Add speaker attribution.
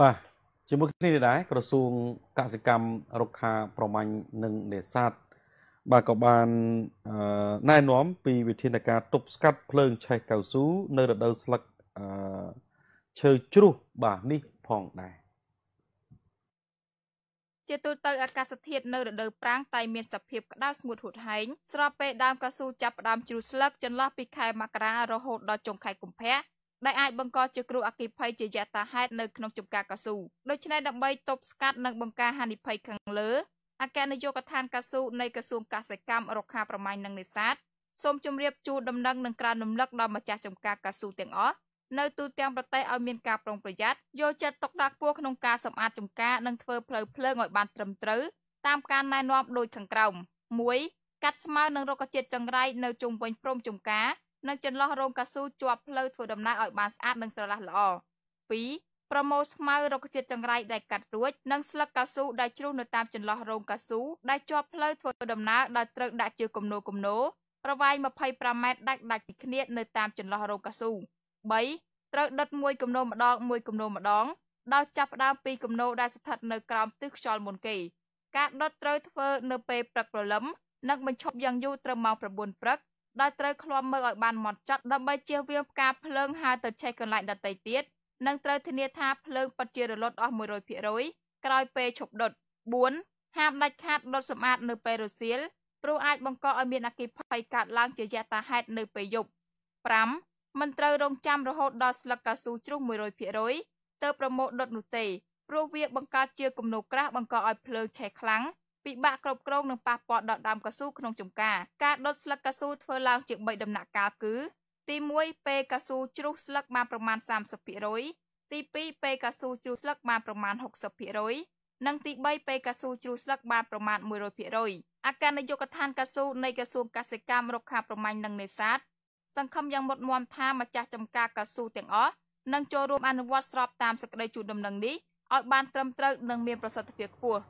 Speaker 1: បាទជាមួយគ្នានេះដែរក្រសួងកសិកម្មរុក្ខាប្រមាញ់និងនេសាទបាទក៏បានណែនាំពីវិធានការទប់ស្កាត់ភ្លើងឆេះកៅស៊ូនៅរដូវស្លឹកឈើជ្រុះបាទនេះផងដែរ
Speaker 2: ជាទូទៅអាកាសធាតុនៅរដូវប្រាំងតែមានសភាពក្តៅស្ងួតហួតហែងស្របពេលដើមកស៊ូចាប់ផ្ដើមជ្រុះស្លឹកចន្លោះពីខែមករារហូតដល់ចុងខែកុម្ភៈដែលអាចបង្កជាគ្រោះអគ្គិភ័យជាយថាហេតុនៅក្នុងចំការកៅស៊ូដូច្នេះដើម្បីទប់ស្កាត់និងបង្ការហានិភ័យខាងលើអគ្គនាយកដ្ឋានកៅស៊ូនៃក្រសួងកសិកម្មរុក្ខាប្រមាញ់និងនេសាទសូមជម្រាបជូនដំណឹងនិងក្រានរំលឹកដល់ម្ចាស់ចំការកៅស៊ូទាំងអស់នៅទូទាំងប្រទេសឲ្យមានការប្រុងប្រយ័ត្នយកចិត្តទុកដាក់ខ្ពស់ក្នុងការសម្អាតចំការនិងធ្វើផ្លូវភ្លើងឲ្យបានត្រឹមត្រូវតាមការណែនាំដូចខាងក្រោម1កាត់ស្មៅនិងរុក្ខជាតិចង្រៃនៅជុំវិញព្រំចំការនិងចន្លោះរោងកស៊ូជាប់ផ្លូវធ្វើដំណើរឲ្យបានស្អាត និងស្រឡះល្អ2ប្រមូលស្មៅរុក្ខជាតិចង្រៃដែលកាត់រួច និងស្លឹកកស៊ូដែលជ្រុះនៅតាមចន្លោះរោងកស៊ូដែលជាប់ផ្លូវធ្វើដំណើរដោយត្រូវដាក់ជាគំនរគំនរប្រវែង25ម៉ែត្រដាច់ដាច់ពីគ្នានៅតាមចន្លោះរោងកស៊ូ3ត្រូវដុតមួយគំនរម្ដងមួយគំនរម្ដង ដោយចាប់ផ្ដើមពីគំនរដែលស្ថិត នៅក្រោមទិសខ្យល់មុនគេការដុតត្រូវធ្វើ នៅពេលព្រឹកព្រលឹមនិងបញ្ឈប់យ៉ាងយូរត្រឹមម៉ោង9ព្រឹកដោយត្រូវឃ្លាំមើលឲ្យបានម៉ត់ចត់ដើម្បីជៀសវាងផ្កាភ្លើងហើរទៅឆេះកន្លែងដទៃទៀតនិងត្រូវធានាថាភ្លើងពិតជារលត់អស់100%ក្រោយពេលឈប់ដុត4ហាមដាច់ខាតដុតសម្អាត នៅពេលរសៀលព្រោះអាច បង្កឲ្យមាន អគ្គិភ័យកើតឡើងជាយថាហេតុនៅពេលយប់5មិនត្រូវរងចាំរហូតដល់ស្លឹកកៅស៊ូជ្រុះ100%ទើបប្រមូលដុតនោះទេព្រោះវាបង្កើតជាគំនូរក្រាស់បង្កឲ្យភ្លើងឆេះខ្លាំងពិបាកគ្រប់គ្រងនិងប៉ះពាល់ដល់ដើមកៅស៊ូក្នុងចម្ការការដុតស្លឹកកៅស៊ូធ្វើឡើងជា3ដំណាក់កាលគឺទី1ពេលកៅស៊ូជ្រុះស្លឹកបានប្រមាណ30%ទី2ពេលកៅស៊ូជ្រុះស្លឹកបានប្រមាណ60%និងទី3ពេលកៅស៊ូជ្រុះស្លឹកបានប្រមាណ100%អគ្គនាយកដ្ឋានកៅស៊ូនៃក្រសួងកសិកម្មរុក្ខាប្រមាញ់និងនេសាទសង្ឃឹមយ៉ាងមុតមមថាម្ចាស់ចំការកៅស៊ូទាំងអស់នឹងចូលរួមអនុវត្តស្របតាមសេចក្តីជូនដំណឹងនេះឲ្យបានត្រឹមត្រូវនិងមានប្រសិទ្ធភាពខ្ពស់។